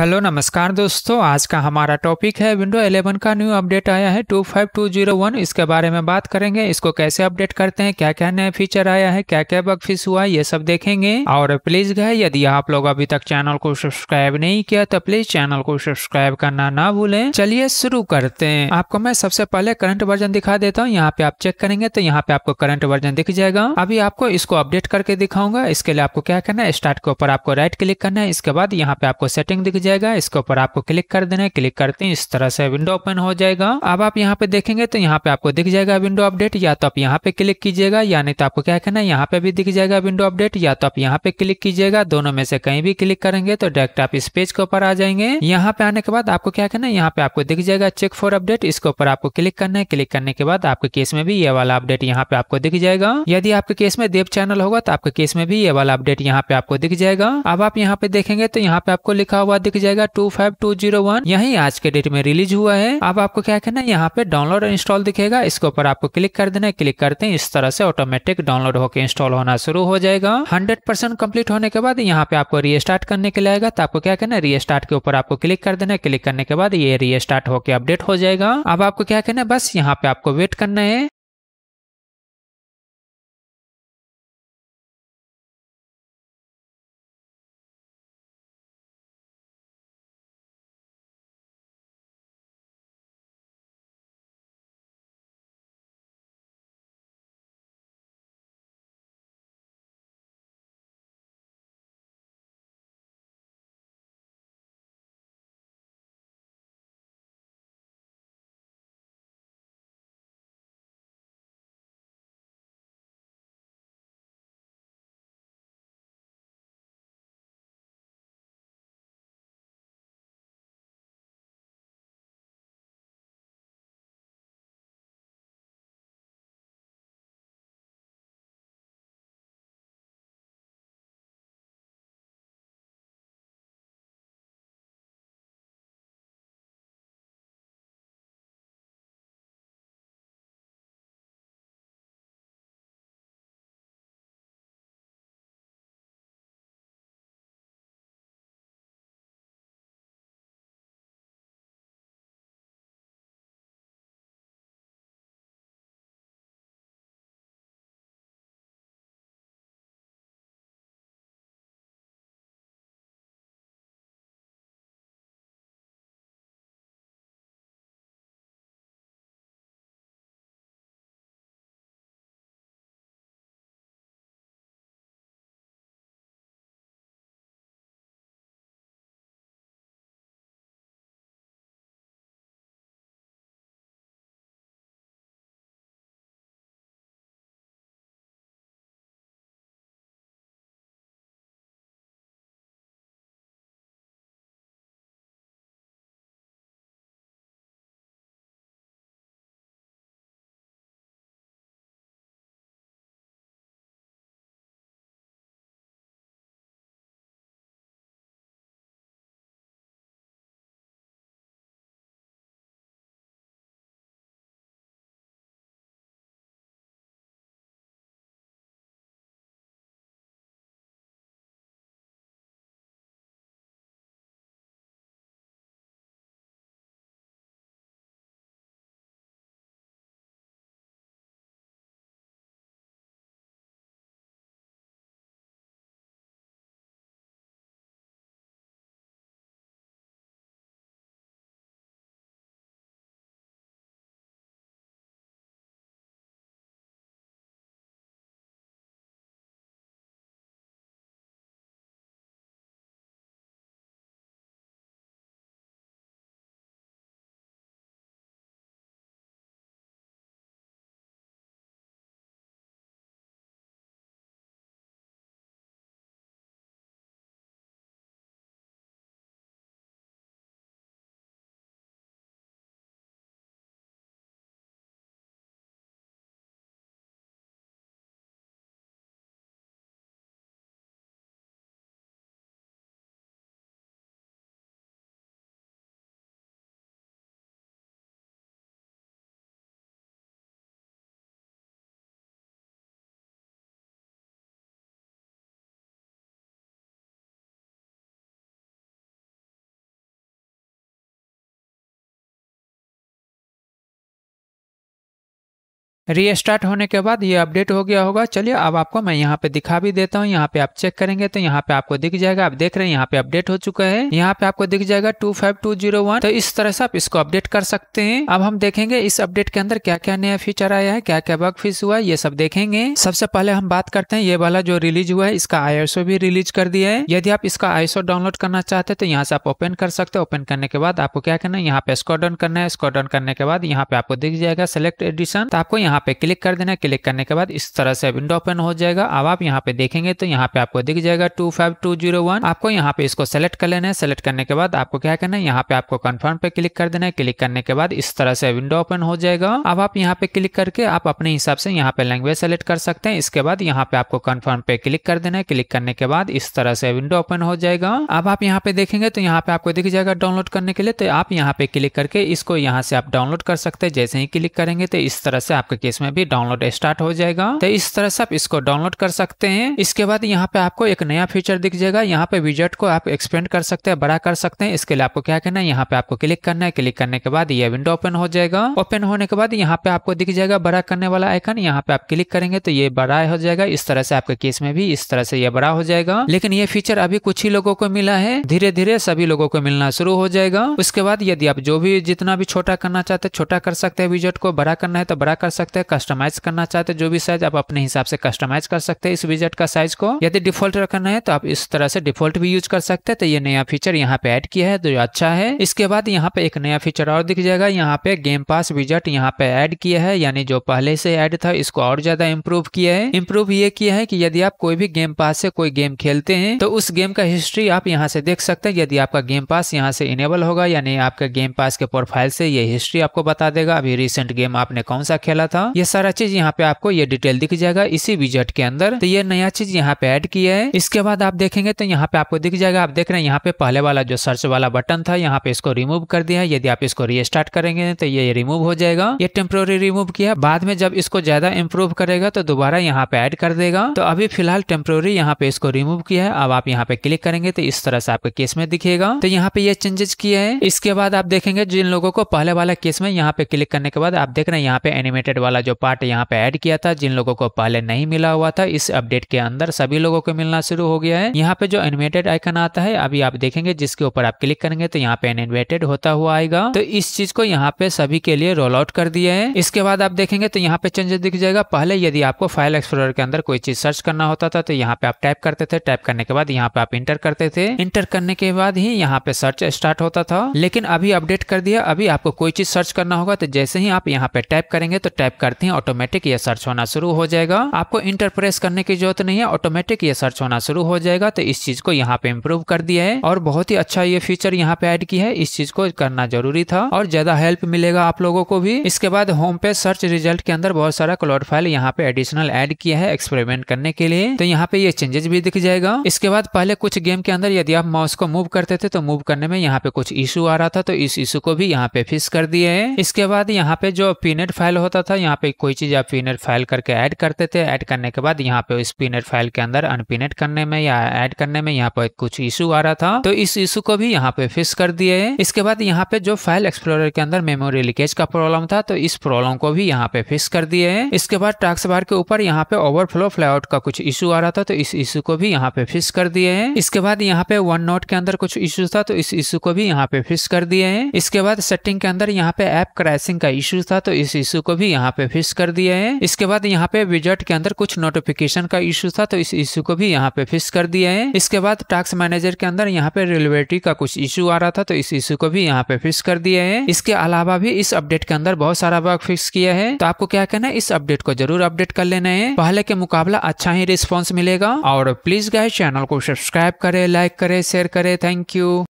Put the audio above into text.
hello नमस्कार दोस्तों आज का हमारा टॉपिक है विंडो 11 का न्यू अपडेट आया है 25201 इसके बारे में बात करेंगे इसको कैसे अपडेट करते हैं क्या क्या नया फीचर आया है क्या क्या बग फिस हुआ ये सब देखेंगे और प्लीज गए यदि आप लोग अभी तक चैनल को सब्सक्राइब नहीं किया तो प्लीज चैनल को सब्सक्राइब करना ना भूलें चलिए शुरू करते हैं आपको मैं सबसे पहले करंट वर्जन दिखा देता हूँ यहाँ पे आप चेक करेंगे तो यहाँ पे आपको करंट वर्जन दिख जाएगा अभी आपको इसको अपडेट करके दिखाऊंगा इसके लिए आपको क्या करना है स्टार्ट के ऊपर आपको राइट क्लिक करना है इसके बाद यहाँ पे आपको सेटिंग दिख जाएगा जाएगा इसके ऊपर आपको क्लिक कर देना है क्लिक करते हैं इस तरह से विंडो ओपन हो जाएगा अब आप यहाँ पे देखेंगे तो यहाँ पे आपको दिख जाएगा विंडो अपडेट या तो आप यहाँ पे क्लिक कीजिएगा या नहीं तो आपको क्या कहना है यहाँ पे भी दिख जाएगा विंडो अपडेट या तो आप यहाँ पे क्लिक कीजिएगा दोनों में से कहीं भी क्लिक करेंगे तो डायरेक्ट आप इस पेज के ऊपर आ जाएंगे यहाँ पे आने के बाद आपको क्या कहना है यहाँ पे आपको दिख जाएगा चेक फॉर अपडेट इसके ऊपर आपको क्लिक करना है क्लिक करने के बाद आपके केस में भी ये वाला अपडेट यहाँ पे आपको दिख जाएगा यदि आपके केस में देव चैनल होगा तो आपके केस में भी ये वाला अपडेट यहाँ पे आपको दिख जाएगा अब आप यहाँ पे देखेंगे तो यहाँ पे आपको लिखा हुआ दिख जाएगा two five two zero one यही आज के डेट में रिलीज हुआ है अब आपको क्या कहना है यहाँ पे डाउनलोड इंस्टॉल दिखेगा इसके ऊपर आपको क्लिक कर देना है क्लिक करते हैं इस तरह से ऑटोमेटिक डाउनलोड होकर इंस्टॉल होना शुरू हो जाएगा हंड्रेड परसेंट कम्प्लीट होने के बाद यहाँ पे आपको रीस्टार्ट करने के लिए आएगा तो आपको क्या कहना है रीस्टार्ट के ऊपर आपको क्लिक कर देना है क्लिक करने के बाद ये रीस्टार्ट होकर अपडेट हो जाएगा अब आपको क्या कहना है बस यहाँ पे आपको वेट करना है रीस्टार्ट होने के बाद ये अपडेट हो गया होगा चलिए अब आपको मैं यहाँ पे दिखा भी देता हूँ यहाँ पे आप चेक करेंगे तो यहाँ पे आपको दिख जाएगा आप देख रहे हैं यहाँ पे अपडेट हो चुका है यहाँ पे आपको दिख जाएगा two five two zero one तो इस तरह से आप इसको अपडेट कर सकते हैं अब हम देखेंगे इस अपडेट के अंदर क्या क्या नया फीचर आया है क्या क्या बग फीस हुआ है ये सब देखेंगे सबसे पहले हम बात करते हैं ये वाला जो रिलीज हुआ है इसका आईएसओ भी रिलीज कर दिया है यदि आप इसका आईएसओ डाउनलोड करना चाहते तो यहाँ से आप ओपन कर सकते हैं ओपन करने के बाद आपको क्या करना है यहाँ पे स्कॉट डाउन करना है स्कॉट डाउन करने के बाद यहाँ पे आपको दिख जाएगा सिलेक्ट एडिशन तो आपको यहाँ यहाँ पे क्लिक कर देना क्लिक करने के बाद इस तरह से विंडो ओपन हो जाएगा अब आप यहाँ पे देखेंगे तो यहाँ पे आपको दिख जाएगा two five two zero one आपको यहाँ पे इसको सेलेक्ट कर लेना है सेलेक्ट करने के बाद आपको क्या करना है यहाँ पे आपको कन्फर्म पे क्लिक कर देना है क्लिक करने के बाद इस तरह से विंडो ओपन हो जाएगा अब आप यहाँ पे क्लिक करके आप अपने हिसाब से यहाँ पे लैंग्वेज सेलेक्ट कर सकते हैं इसके बाद यहाँ पे आपको कन्फर्म पे क्लिक कर देना है क्लिक करने के बाद इस तरह से विंडो ओपन हो जाएगा अब आप यहाँ पे देखेंगे तो यहाँ पे आपको दिख जाएगा डाउनलोड करने के लिए तो आप यहाँ पे क्लिक करके इसको यहाँ से आप डाउनलोड कर सकते हैं जैसे ही क्लिक करेंगे तो इस तरह से आपके केस में भी डाउनलोड स्टार्ट हो जाएगा तो इस तरह से आप इसको डाउनलोड कर सकते हैं इसके बाद यहाँ पे आपको एक नया फीचर दिख जाएगा यहाँ पे विजेट को आप एक्सपेंड कर सकते हैं बड़ा कर सकते हैं इसके लिए आपको क्या करना है यहाँ पे आपको क्लिक करना है क्लिक करने के बाद ये विंडो ओपन हो जाएगा ओपन होने के बाद यहाँ पे आपको दिख जाएगा बड़ा करने वाला आइकन यहाँ पे आप क्लिक करेंगे तो ये बड़ा हो जाएगा इस तरह से आपके केस में भी इस तरह से ये बड़ा हो जाएगा लेकिन ये फीचर अभी कुछ ही लोगों को मिला है धीरे धीरे सभी लोगों को मिलना शुरू हो जाएगा उसके बाद यदि आप जो भी जितना भी छोटा करना चाहते छोटा कर सकते हैं विजेट को बड़ा करना है तो बड़ा कर सकते सकते हैं कस्टमाइज करना चाहते हैं जो भी साइज आप अपने हिसाब से कस्टमाइज कर सकते हैं इस विजेट का साइज को यदि डिफॉल्ट रखना है तो आप इस तरह से डिफॉल्ट भी यूज कर सकते हैं तो ये नया फीचर यहाँ पे ऐड किया है तो अच्छा है इसके बाद यहाँ पे एक नया फीचर और दिख जाएगा यहाँ पे गेम पास विजेट यहाँ पे ऐड किया है यानी जो पहले से ऐड था इसको और ज्यादा इम्प्रूव किया है इम्प्रूव ये किया है की यदि आप कोई भी गेम पास से कोई गेम खेलते हैं तो उस गेम का हिस्ट्री आप यहाँ से देख सकते हैं यदि आपका गेम पास यहाँ से इनेबल होगा यानी आपके गेम पास के प्रोफाइल से ये हिस्ट्री आपको बता देगा अभी रिसेंट गेम आपने कौन सा खेला था था ये सारा चीज यहाँ पे आपको ये डिटेल दिख जाएगा इसी विजेट के अंदर तो ये नया चीज यहाँ पे एड किया है इसके बाद आप देखेंगे तो यहाँ पे आपको दिख जाएगा आप देख रहे हैं यहाँ पे पहले वाला जो सर्च वाला बटन था यहाँ पे इसको रिमूव कर दिया है यदि आप इसको रीस्टार्ट करेंगे तो ये रिमूव हो जाएगा ये टेम्प्रोरी रिमूव किया बाद में जब इसको ज्यादा इम्प्रूव करेगा तो दोबारा यहाँ पे एड कर देगा तो अभी फिलहाल टेम्प्रोरी यहाँ पे इसको रिमूव किया है अब आप यहाँ पे क्लिक करेंगे तो इस तरह से आपके केस में दिखेगा तो यहाँ पे ये चेंजेस किए हैं इसके बाद आप देखेंगे जिन लोगों को पहले वाला केस में यहाँ पे क्लिक करने के बाद आप देख रहे हैं यहाँ पे एनिमेटेड वाला जो पार्ट यहाँ पे ऐड किया था जिन लोगों को पहले नहीं मिला हुआ था इस अपडेट के अंदर सभी लोगों को मिलना शुरू हो गया है यहाँ पे जो एनिमेटेड आइकन आता है अभी आप देखेंगे जिसके ऊपर आप क्लिक करेंगे तो यहाँ पे एनिमेटेड होता हुआ आएगा तो इस चीज को यहाँ पे सभी के लिए रोल आउट कर दिया है इसके बाद आप देखेंगे तो यहाँ पे चेंजेस दिख जाएगा पहले यदि आपको फाइल एक्सप्लोर के अंदर कोई चीज सर्च करना होता था तो यहाँ पे आप टाइप करते थे टाइप करने के बाद यहाँ पे आप इंटर करते थे इंटर करने के बाद ही यहाँ पे सर्च स्टार्ट होता था लेकिन अभी अपडेट कर दिया अभी आपको कोई चीज सर्च करना होगा तो जैसे ही आप यहाँ पे टाइप करेंगे तो टाइप करते हैं ऑटोमेटिक ये सर्च होना शुरू हो जाएगा आपको इंटरप्रेस करने की जरूरत नहीं है ऑटोमेटिक ये सर्च होना शुरू हो जाएगा तो इस चीज को यहाँ पे इम्प्रूव कर दिया है और बहुत ही अच्छा ये फीचर यहाँ पे ऐड किया है इस चीज को करना जरूरी था और ज्यादा हेल्प मिलेगा आप लोगों को भी इसके बाद होम पे सर्च रिजल्ट के अंदर बहुत सारा क्लॉड फाइल यहाँ पे एडिशनल ऐड किया है एक्सपेरिमेंट करने के लिए तो यहाँ पे ये चेंजेस भी दिख जाएगा इसके बाद पहले कुछ गेम के अंदर यदि आप माउस को मूव करते थे तो मूव करने में यहाँ पे कुछ इशू आ रहा था तो इस इशू को भी यहाँ पे फिक्स कर दिए है इसके बाद यहाँ पे जो पीनेट फाइल होता था यहाँ पे कोई चीज़ आप पिनर फाइल करके ऐड करते थे ऐड करने के बाद यहाँ पे उस पिनर फाइल के अंदर अनपिनेट करने में या ऐड करने में यहाँ पर कुछ इशू आ रहा था तो इस इशू को भी यहाँ पे फिक्स कर दिए इसके बाद यहाँ पे जो फाइल एक्सप्लोरर के अंदर मेमोरी लीकेज का प्रॉब्लम था तो इस प्रॉब्लम को भी यहाँ पे फिक्स कर दिए है इसके बाद टास्क बार के ऊपर यहाँ पे ओवरफ्लो फ्लाईआउट का कुछ इशू आ रहा था तो इस इशू को भी यहाँ पे फिक्स कर दिए है इसके बाद यहाँ पे वन नोट के अंदर कुछ इशू था तो इस इशू को भी यहाँ पे फिक्स कर दिए है इसके बाद सेटिंग के अंदर यहाँ पे ऐप क्रैशिंग का इशू था तो इस इशू को भी यहाँ पे फिक्स कर दिए हैं इसके बाद यहाँ पे विजट के अंदर कुछ नोटिफिकेशन का इश्यू था तो इस इशू को भी यहाँ पे फिक्स कर दिए हैं इसके बाद टास्क मैनेजर के अंदर यहाँ पे रेलवेटी का कुछ इश्यू आ रहा था तो इस इश्यू को भी यहाँ पे फिक्स कर दिए हैं इसके अलावा भी इस अपडेट के अंदर बहुत सारा वर्क फिक्स किया है तो आपको क्या कहना है इस अपडेट को जरूर अपडेट कर लेना है पहले के मुकाबला अच्छा ही रिस्पॉन्स मिलेगा और प्लीज गाय चैनल को सब्सक्राइब करे लाइक करे शेयर करे थैंक यू